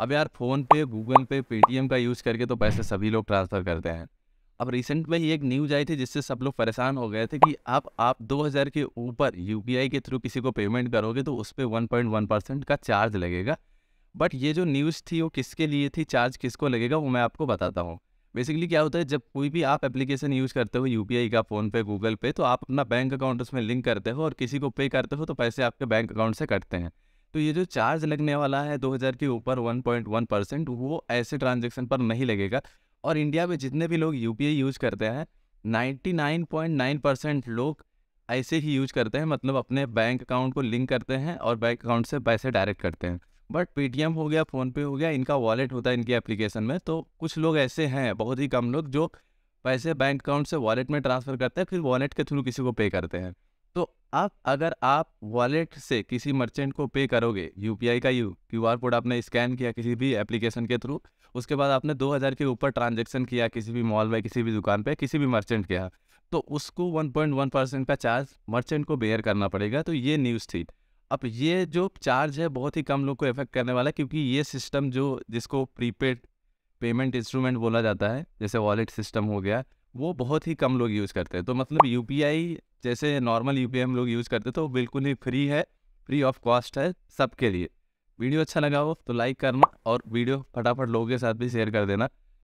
अब यार PhonePe Google Pay Paytm का यूज़ करके तो पैसे सभी लोग ट्रांसफ़र करते हैं अब रिसेंट में ही एक न्यूज आई थी जिससे सब लोग परेशान हो गए थे कि अब आप 2000 के ऊपर यू के थ्रू किसी को पेमेंट करोगे तो उस पर वन परसेंट का चार्ज लगेगा बट ये जो न्यूज़ थी वो किसके लिए थी चार्ज किसको लगेगा वो मैं आपको बताता हूँ बेसिकली क्या होता है जब कोई भी आप एप्लीकेशन यूज़ करते हो यू का फ़ोन पे गूगल पे तो आप अपना बैंक अकाउंट उसमें लिंक करते हो और किसी को पे करते हो तो पैसे आपके बैंक अकाउंट से कटते हैं तो ये जो चार्ज लगने वाला है 2000 के ऊपर 1.1 परसेंट वो ऐसे ट्रांजेक्शन पर नहीं लगेगा और इंडिया में जितने भी लोग यू यूज करते हैं नाइन्टी परसेंट लोग ऐसे ही यूज करते हैं मतलब अपने बैंक अकाउंट को लिंक करते हैं और बैंक अकाउंट से पैसे डायरेक्ट करते हैं बट पेटीएम हो गया फ़ोनपे हो गया इनका वॉलेट होता है इनकी एप्लीकेशन में तो कुछ लोग ऐसे हैं बहुत ही कम लोग जो पैसे बैंक अकाउंट से वॉलेट में ट्रांसफ़र करते हैं फिर वॉलेट के थ्रू किसी को पे करते हैं तो आप अगर आप वॉलेट से किसी मर्चेंट को पे करोगे यू का यू क्यू आर कोड आपने स्कैन किया किसी भी एप्लीकेशन के थ्रू उसके बाद आपने 2000 के ऊपर ट्रांजेक्शन किया किसी भी मॉल में किसी भी दुकान पे किसी भी मर्चेंट के यहाँ तो उसको 1.1 परसेंट का चार्ज मर्चेंट को बेयर करना पड़ेगा तो ये न्यूज़ थी अब ये जो चार्ज है बहुत ही कम लोग को इफेक्ट करने वाला है क्योंकि ये सिस्टम जो जिसको प्रीपेड पेमेंट इंस्ट्रूमेंट बोला जाता है जैसे वॉलेट सिस्टम हो गया वो बहुत ही कम लोग यूज़ करते हैं तो मतलब यू जैसे नॉर्मल यू हम लोग यूज़ करते तो बिल्कुल ही फ्री है फ्री ऑफ कॉस्ट है सबके लिए वीडियो अच्छा लगा हो तो लाइक करना और वीडियो फटाफट लोगों के साथ भी शेयर कर देना